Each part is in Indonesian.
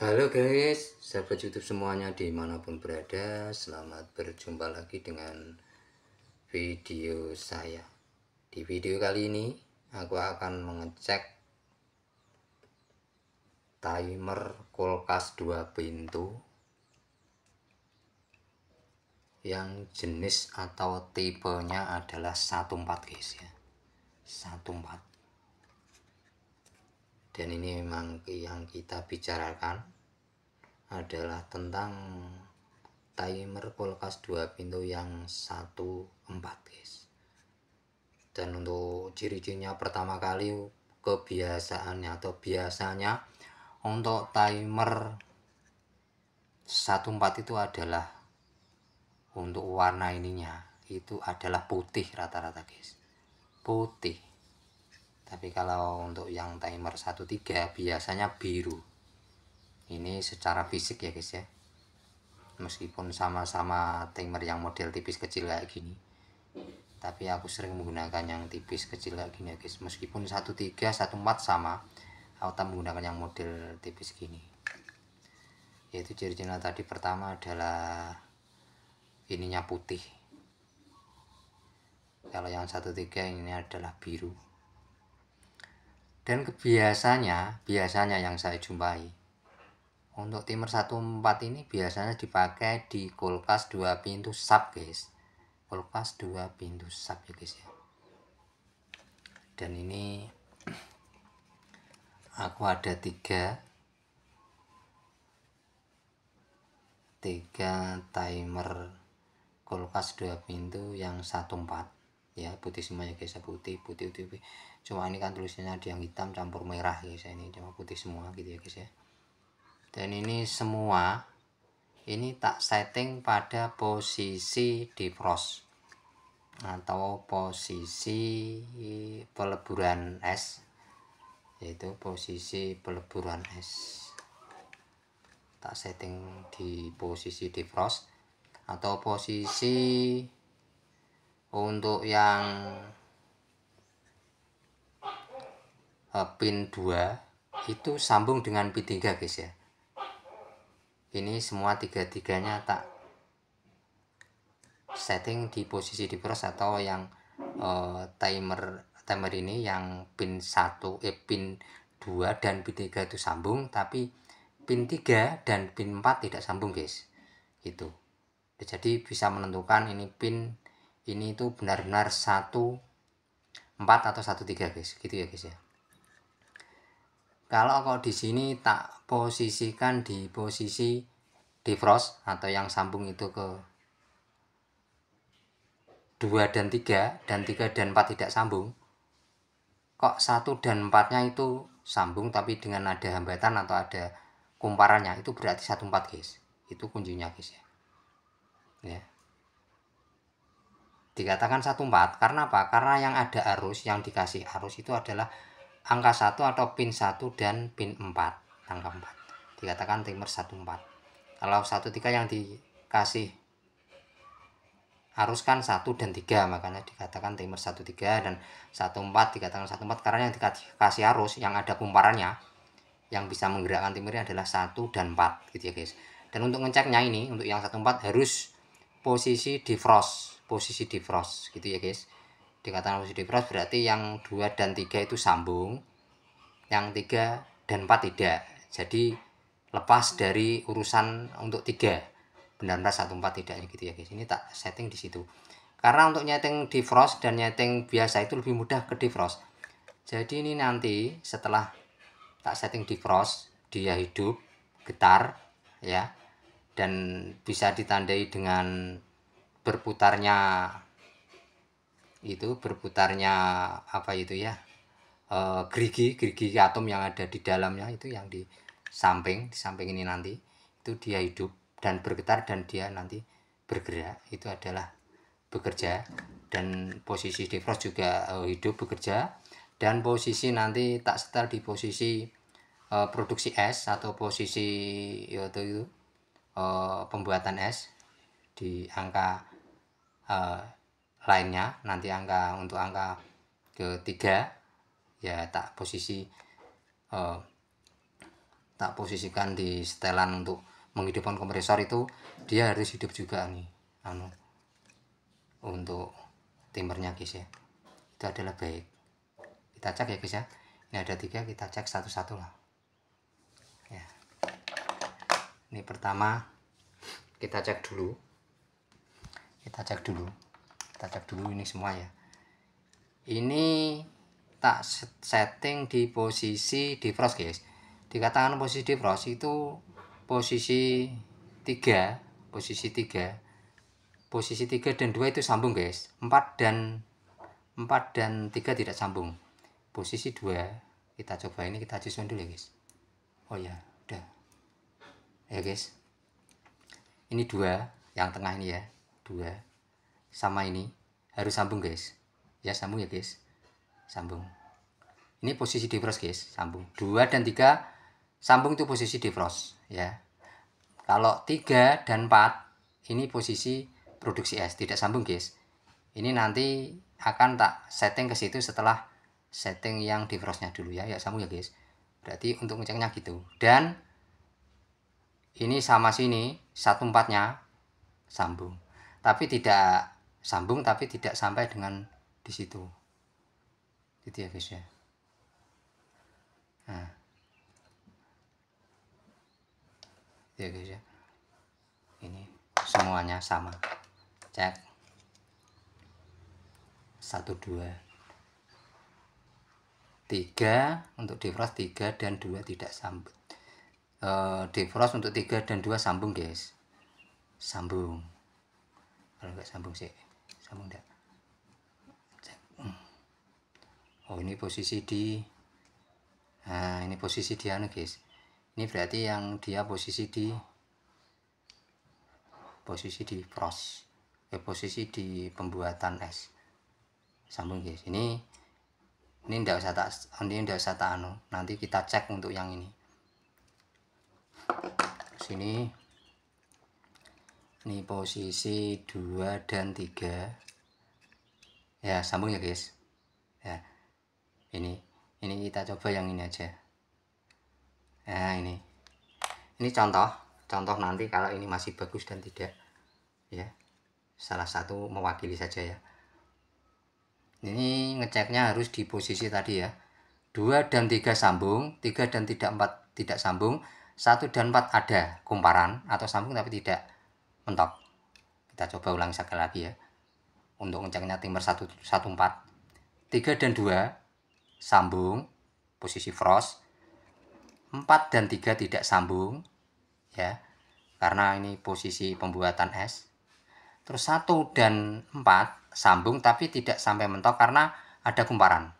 Halo guys, sahabat YouTube semuanya dimanapun berada, selamat berjumpa lagi dengan video saya. Di video kali ini, aku akan mengecek timer kulkas dua pintu yang jenis atau tipenya adalah 14 guys ya. 14 dan ini memang yang kita bicarakan adalah tentang timer kulkas dua pintu yang satu empat guys dan untuk ciri-cirinya pertama kali kebiasaannya atau biasanya untuk timer 14 itu adalah untuk warna ininya itu adalah putih rata-rata guys putih tapi kalau untuk yang timer 13 biasanya biru ini secara fisik ya guys ya meskipun sama-sama timer yang model tipis kecil kayak gini tapi aku sering menggunakan yang tipis kecil kayak gini ya guys meskipun 13 14 sama aku tak menggunakan yang model tipis gini yaitu ciri-ciri tadi pertama adalah ininya putih kalau yang 13 ini adalah biru dan kebiasanya biasanya yang saya jumpai untuk timer 14 ini biasanya dipakai di kulkas dua pintu sub guys kulkas dua pintu sub ya guys ya dan ini aku ada tiga tiga timer kulkas dua pintu yang satu empat ya putih semuanya guys putih putih putih, putih. cuma ini kan tulisannya ada yang hitam campur merah guys ini cuma putih semua gitu ya guys ya dan ini semua ini tak setting pada posisi defrost atau posisi peleburan es yaitu posisi peleburan es tak setting di posisi defrost atau posisi untuk yang pin 2 itu sambung dengan pin 3 guys ya ini semua tiga-tiganya tak setting di posisi di cross atau yang uh, timer timer ini yang pin 1 eh pin 2 dan pin 3 itu sambung tapi pin 3 dan pin 4 tidak sambung guys itu jadi bisa menentukan ini pin ini itu benar-benar satu empat atau satu tiga guys gitu ya guys ya kalau kok di sini tak posisikan di posisi defrost atau yang sambung itu ke dua dan tiga dan tiga dan empat tidak sambung kok satu dan empatnya itu sambung tapi dengan ada hambatan atau ada kumparannya itu berarti satu empat guys itu kuncinya guys ya ya dikatakan 14 karena apa? Karena yang ada arus, yang dikasih arus itu adalah angka 1 atau pin 1 dan pin 4, angka 4. Dikatakan timer 14. Kalau 13 yang dikasih arus kan 1 dan 3, makanya dikatakan timer 13 dan 14 dikatakan 14 karena yang dikasih arus yang ada kumparannya yang bisa menggerakkan timernya adalah 1 dan 4 gitu ya guys. Dan untuk ngeceknya ini untuk yang 14 harus posisi defrost posisi defrost gitu ya guys dikatakan posisi defrost berarti yang dua dan tiga itu sambung yang tiga dan empat tidak jadi lepas dari urusan untuk tiga benar-benar satu empat tidaknya gitu ya guys ini tak setting di situ karena untuk nyeting defrost dan nyeting biasa itu lebih mudah ke defrost jadi ini nanti setelah tak setting defrost dia hidup getar ya dan bisa ditandai dengan berputarnya itu berputarnya apa itu ya e, gerigi gerigi atom yang ada di dalamnya itu yang di samping di samping ini nanti itu dia hidup dan bergetar dan dia nanti bergerak itu adalah bekerja dan posisi defrost juga e, hidup bekerja dan posisi nanti tak setel di posisi e, produksi es atau posisi yaitu itu e, pembuatan es di angka uh, lainnya nanti angka untuk angka ketiga ya tak posisi uh, tak posisikan di setelan untuk menghidupkan kompresor itu dia harus hidup juga nih anu untuk timernya guys ya itu adalah baik kita cek ya guys ya ini ada tiga kita cek satu-satu lah ya ini pertama kita cek dulu kita cek dulu kita cek dulu ini semua ya ini tak setting di posisi defrost guys dikatakan posisi defrost itu posisi 3 posisi 3 posisi 3 dan 2 itu sambung guys 4 dan 4 dan 3 tidak sambung posisi 2 kita coba ini kita adjustment dulu ya guys oh ya udah ya guys ini 2 yang tengah ini ya dua sama ini harus sambung guys ya sambung ya guys sambung ini posisi defrost guys sambung dua dan tiga sambung itu posisi defrost ya kalau tiga dan empat ini posisi produksi es tidak sambung guys ini nanti akan tak setting ke situ setelah setting yang defrostnya dulu ya ya sambung ya guys berarti untuk ngeceknya gitu dan ini sama sini satu empatnya sambung tapi tidak sambung tapi tidak sampai dengan di situ gitu ya guys ya nah ya guys ya ini semuanya sama cek satu dua tiga untuk defrost tiga dan dua tidak sambung e, eh, defrost untuk tiga dan dua sambung guys sambung kalau nggak sambung sih sambung enggak hmm. oh ini posisi di nah ini posisi dia anu guys ini berarti yang dia posisi di posisi di pros eh, posisi di pembuatan es sambung guys ini ini tidak usah tak ini tidak usah tak anu nanti kita cek untuk yang ini sini ini posisi 2 dan 3 ya sambung ya guys ya ini ini kita coba yang ini aja ya ini ini contoh contoh nanti kalau ini masih bagus dan tidak ya salah satu mewakili saja ya ini ngeceknya harus di posisi tadi ya 2 dan 3 sambung 3 dan tidak 4 tidak sambung 1 dan 4 ada kumparan atau sambung tapi tidak mentok kita coba ulang sekali lagi ya untuk ngeceknya timer 114 3 dan 2 sambung posisi frost 4 dan 3 tidak sambung ya karena ini posisi pembuatan es terus 1 dan 4 sambung tapi tidak sampai mentok karena ada kumparan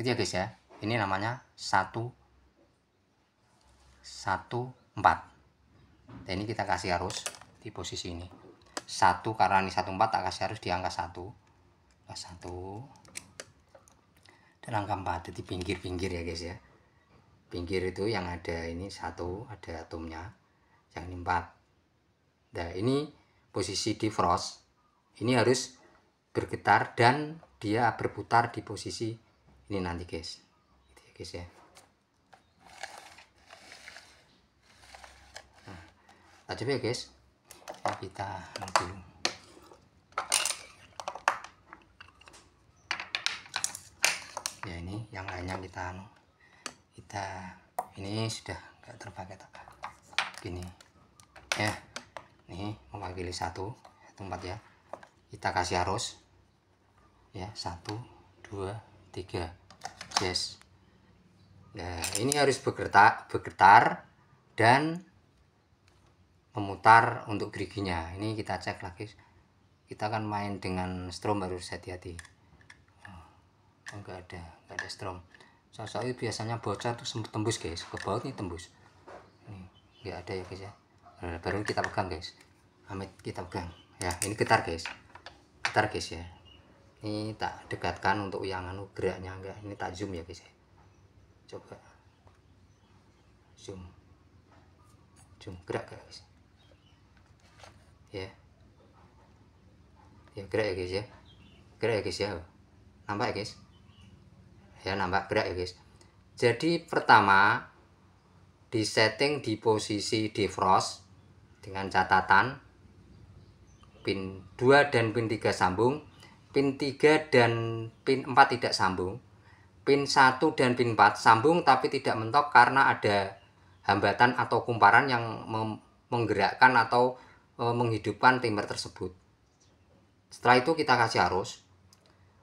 gitu ya guys ya ini namanya 1 1 4 dan ini kita kasih arus di posisi ini satu karena ini satu empat tak kasih harus di angka satu satu dan angka empat di pinggir-pinggir ya guys ya pinggir itu yang ada ini satu ada atomnya yang ini empat nah ini posisi di frost ini harus bergetar dan dia berputar di posisi ini nanti guys gitu ya guys ya nah, aja ya guys kita nanti ya ini yang lainnya kita anu, kita ini sudah enggak terpakai tak gini ya nih mewakili satu tempat ya kita kasih arus ya satu dua tiga yes ya ini harus bergetar bergetar dan memutar untuk geriginya ini kita cek lagi kita akan main dengan strom baru hati-hati oh, enggak ada enggak ada strom soalnya biasanya bocor tuh sempat tembus guys ke baut ini tembus ini enggak ada ya guys ya nah, baru kita pegang guys amit kita pegang ya ini getar guys getar guys ya ini tak dekatkan untuk yang anu geraknya enggak ini tak zoom ya guys ya coba zoom zoom gerak guys ya ya gerak ya guys ya gerak ya guys ya nampak ya guys ya nampak gerak ya guys jadi pertama di setting di posisi defrost dengan catatan pin 2 dan pin 3 sambung pin 3 dan pin 4 tidak sambung pin 1 dan pin 4 sambung tapi tidak mentok karena ada hambatan atau kumparan yang menggerakkan atau Eh, menghidupkan timer tersebut. Setelah itu kita kasih arus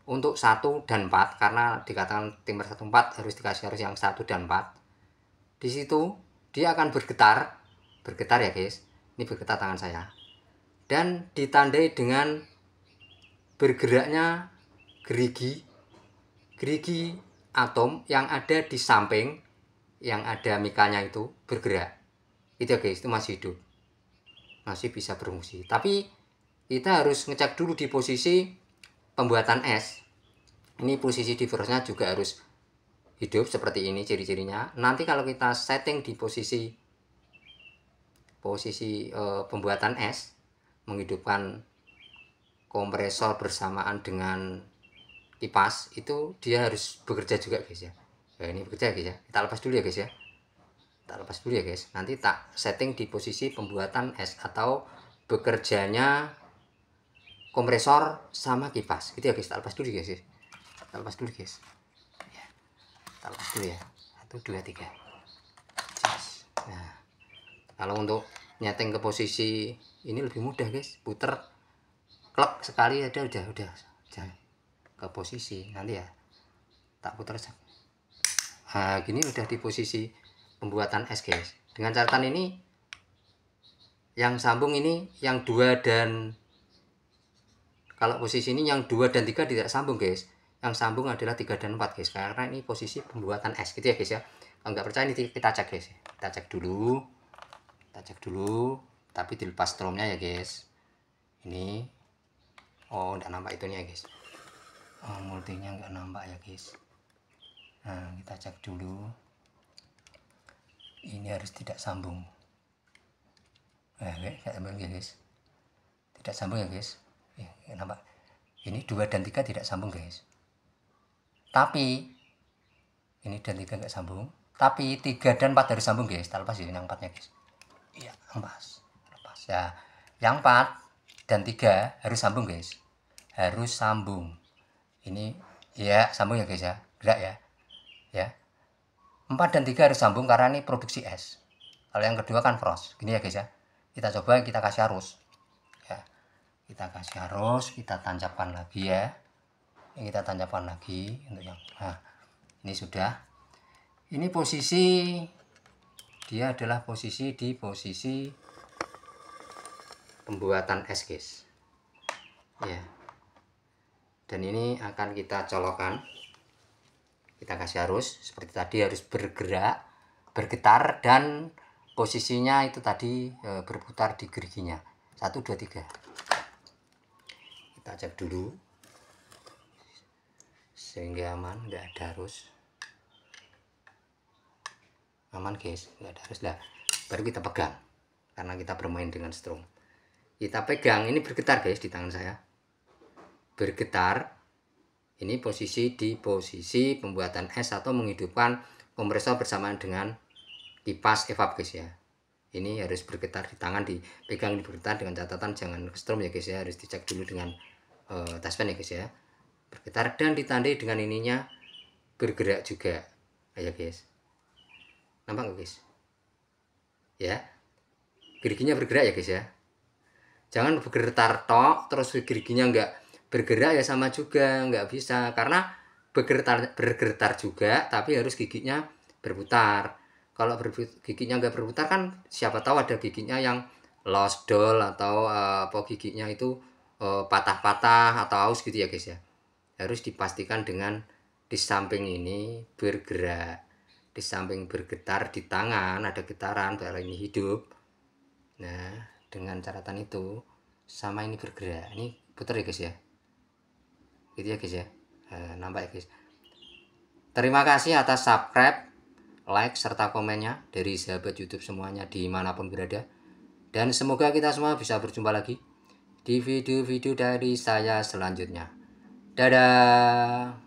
untuk satu dan 4 karena dikatakan timer 1 empat harus dikasih arus yang satu dan 4. Di situ dia akan bergetar, bergetar ya guys. Ini bergetar tangan saya. Dan ditandai dengan bergeraknya gerigi gerigi atom yang ada di samping yang ada mikanya itu bergerak. Itu ya guys, itu masih hidup masih bisa berfungsi. Tapi kita harus ngecek dulu di posisi pembuatan es. Ini posisi diversnya juga harus hidup seperti ini ciri-cirinya. Nanti kalau kita setting di posisi posisi e, pembuatan es menghidupkan kompresor bersamaan dengan kipas itu dia harus bekerja juga guys ya. Nah, ini bekerja guys ya. Kita lepas dulu ya guys ya tak lepas dulu ya guys nanti tak setting di posisi pembuatan es atau bekerjanya kompresor sama kipas gitu ya guys tak lepas dulu guys, guys. Ya. tak lepas dulu guys ya. tak lepas dulu ya satu dua tiga yes. nah kalau untuk nyeting ke posisi ini lebih mudah guys puter klek sekali ada udah udah jangan ke posisi nanti ya tak puter nah gini udah di posisi pembuatan es guys dengan catatan ini yang sambung ini yang dua dan kalau posisi ini yang dua dan tiga tidak sambung guys yang sambung adalah tiga dan empat, guys karena ini posisi pembuatan es gitu ya guys ya kalau nggak percaya ini kita cek guys ya. kita cek dulu kita cek dulu tapi dilepas stromnya ya guys ini oh nggak nampak itunya ya guys oh, multinya nggak nampak ya guys nah kita cek dulu ini harus tidak sambung nah, eh, oke, tidak sambung ya guys tidak sambung ya guys ya, nampak ini dua dan tiga tidak sambung guys tapi ini dan tiga nggak sambung tapi tiga dan empat harus sambung guys Lepas ya, ini yang empatnya guys iya lepas lepas ya yang empat dan tiga harus sambung guys harus sambung ini ya sambung ya guys ya gerak ya ya 4 dan 3 harus sambung karena ini produksi es. Kalau yang kedua kan frost. Gini ya guys ya. Kita coba kita kasih arus. Ya. Kita kasih arus, kita tancapkan lagi ya. Ini kita tancapkan lagi untuk yang nah, ini sudah. Ini posisi dia adalah posisi di posisi pembuatan es guys. Ya. Dan ini akan kita colokan kita kasih arus seperti tadi harus bergerak bergetar dan posisinya itu tadi e, berputar di geriginya satu dua tiga kita cek dulu sehingga aman nggak ada arus aman guys nggak ada arus lah baru kita pegang karena kita bermain dengan strum kita pegang ini bergetar guys di tangan saya bergetar ini posisi di posisi pembuatan es atau menghidupkan kompresor bersamaan dengan kipas evap guys ya. Ini harus bergetar di tangan, dipegang di bergetar dengan catatan jangan strum ya guys ya. Harus dicek dulu dengan uh, taspen ya guys ya. Bergetar dan ditandai dengan ininya bergerak juga. Ya guys. Nampak nggak guys? Ya. Geriginya bergerak ya guys ya. Jangan bergetar tok terus geriginya enggak bergerak ya sama juga nggak bisa karena bergetar bergetar juga tapi harus giginya berputar kalau ber, giginya nggak berputar kan siapa tahu ada giginya yang lost doll atau uh, apa giginya itu eh, patah-patah uh, atau aus gitu ya guys ya harus dipastikan dengan di samping ini bergerak di samping bergetar di tangan ada getaran kalau ini hidup nah dengan catatan itu sama ini bergerak ini putar ya guys ya gitu ya guys ya e, eh, nampak ya guys terima kasih atas subscribe like serta komennya dari sahabat YouTube semuanya dimanapun berada dan semoga kita semua bisa berjumpa lagi di video-video dari saya selanjutnya dadah